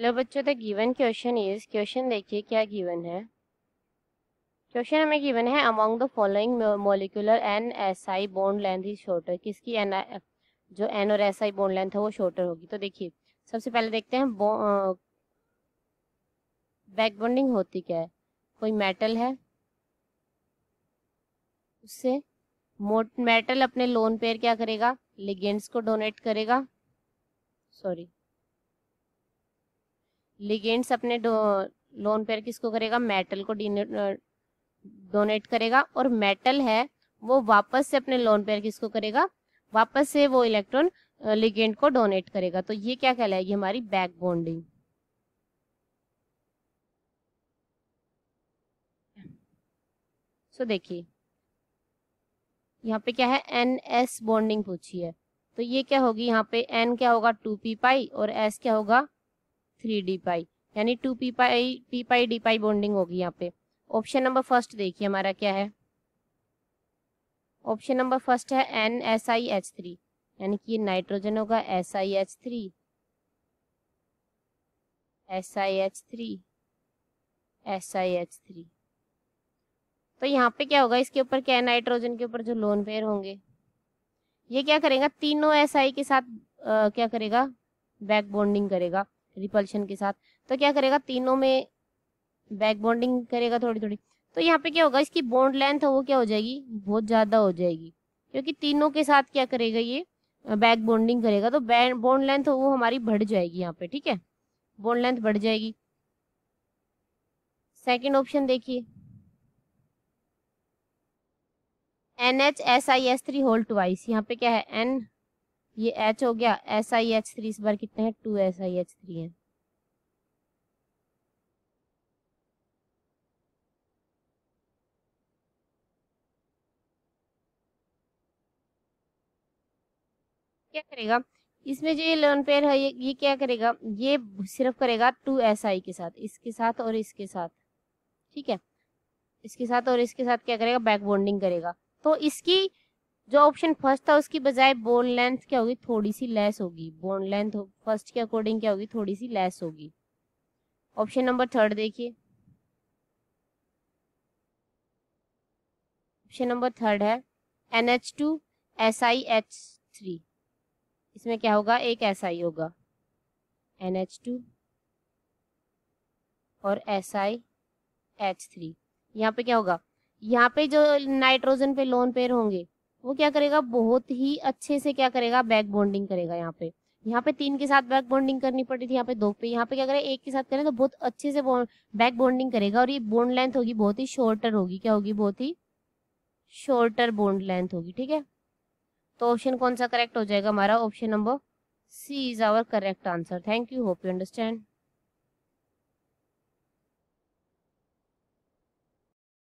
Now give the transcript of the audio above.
लो मतलब बच्चों the given question is question देखिए क्या गिवन है क्वेश्चन हमें गिवन है among the following molecular N S I bond length is shorter किसकी एन जो एन और एस आई बोन्ड लेंथ है वो शॉर्टर होगी तो देखिए सबसे पहले देखते हैं बैक बॉन्डिंग होती क्या है कोई मेटल है उससे मेटल अपने लोन पेयर क्या करेगा लिगेंड्स को डोनेट करेगा सॉरी लिगेंड्स अपने लोन पेयर किसको करेगा मेटल को डोनेट करेगा और मेटल है वो वापस से अपने लोन पेयर किसको करेगा वापस से वो इलेक्ट्रॉन लिगेंड को डोनेट करेगा तो ये क्या कहलाएगी हमारी बैक बॉन्डिंग सो देखिए यहाँ पे क्या है एन एस बॉन्डिंग पूछी है तो ये क्या होगी यहाँ पे एन क्या होगा टू पी पाई और एस क्या होगा थ्री डी पाई यानी two P pi P pi D pi bonding होगी यहाँ पे ऑप्शन नंबर फर्स्ट देखिए हमारा क्या है ऑप्शन नंबर फर्स्ट है N S I H three यानी कि ये नाइट्रोजन होगा S I H three S I H three S I H three तो यहाँ पे क्या होगा इसके ऊपर क्या नाइट्रोजन के ऊपर जो लोन पेयर होंगे ये क्या करेगा तीनों एस आई के साथ आ, क्या करेगा बैक बॉन्डिंग करेगा रिपल्शन के साथ तो क्या करेगा तीनों में बैक बॉन्डिंग करेगा थोड़ी थोड़ी तो यहाँ पे क्या होगा इसकी बॉन्ड लेंथ वो क्या हो जाएगी बहुत ज़्यादा हो जाएगी क्योंकि तीनों के साथ क्या करेगा ये बैक बॉन्डिंग करेगा तो बॉन्ड लेंथ वो हमारी बढ़ जाएगी यहाँ पे ठीक है बोन लेंथ बढ़ जाएगी सेकेंड ऑप्शन देखिए N H S I S three hold twice यहाँ पे क्या है एन ये H हो गया एस आई एच थ्री इस बार कितने हैं two S I H three है क्या करेगा इसमें जो ये लोन पेयर है ये ये क्या करेगा ये सिर्फ करेगा टू एस आई के साथ इसके साथ और इसके साथ ठीक है इसके साथ और इसके साथ क्या करेगा बैक बॉन्डिंग करेगा तो इसकी जो ऑप्शन फर्स्ट था उसकी बजाय बोन लेंथ क्या होगी थोड़ी सी लेस होगी बोन लेंथ फर्स्ट के अकॉर्डिंग क्या होगी थोड़ी सी लेस होगी ऑप्शन नंबर थर्ड देखिए ऑप्शन नंबर थर्ड है N H two S I H three इसमें क्या होगा एक एस आई होगा एन एच टू और एस आई एच थ्री यहाँ पे क्या होगा यहाँ पे जो नाइट्रोजन पे लोन पेयर होंगे वो क्या करेगा बहुत ही अच्छे से क्या करेगा बैक बॉन्डिंग करेगा यहाँ पे यहाँ पे तीन के साथ बैक बॉन्डिंग करनी पड़ी थी यहाँ पे दो पे यहाँ पे क्या करें एक के साथ करें तो बहुत अच्छे से बैक बॉन्डिंग करेगा और ये बोन्ड लेंथ होगी बहुत ही शॉर्टर होगी क्या होगी बहुत ही शॉर्टर बोन्ड लेंथ होगी ठीक है तो ऑप्शन कौन सा करेक्ट हो जाएगा हमारा option number C is our correct answer thank you hope you understand